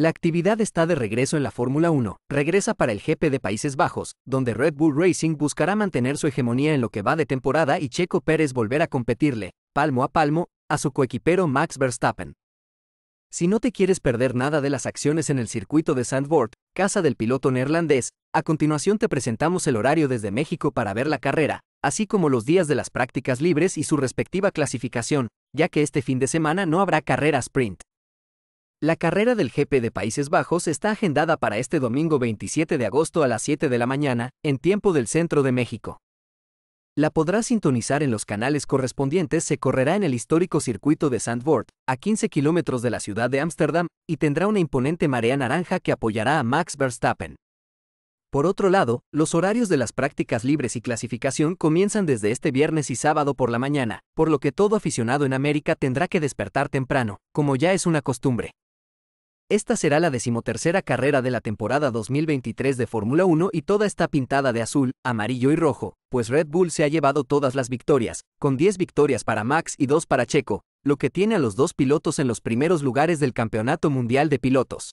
La actividad está de regreso en la Fórmula 1, regresa para el GP de Países Bajos, donde Red Bull Racing buscará mantener su hegemonía en lo que va de temporada y Checo Pérez volver a competirle, palmo a palmo, a su coequipero Max Verstappen. Si no te quieres perder nada de las acciones en el circuito de Sandboard, casa del piloto neerlandés, a continuación te presentamos el horario desde México para ver la carrera, así como los días de las prácticas libres y su respectiva clasificación, ya que este fin de semana no habrá carrera sprint. La carrera del GP de Países Bajos está agendada para este domingo 27 de agosto a las 7 de la mañana, en tiempo del centro de México. La podrá sintonizar en los canales correspondientes, se correrá en el histórico circuito de Sandvoort, a 15 kilómetros de la ciudad de Ámsterdam, y tendrá una imponente marea naranja que apoyará a Max Verstappen. Por otro lado, los horarios de las prácticas libres y clasificación comienzan desde este viernes y sábado por la mañana, por lo que todo aficionado en América tendrá que despertar temprano, como ya es una costumbre. Esta será la decimotercera carrera de la temporada 2023 de Fórmula 1 y toda está pintada de azul, amarillo y rojo, pues Red Bull se ha llevado todas las victorias, con 10 victorias para Max y 2 para Checo, lo que tiene a los dos pilotos en los primeros lugares del Campeonato Mundial de Pilotos.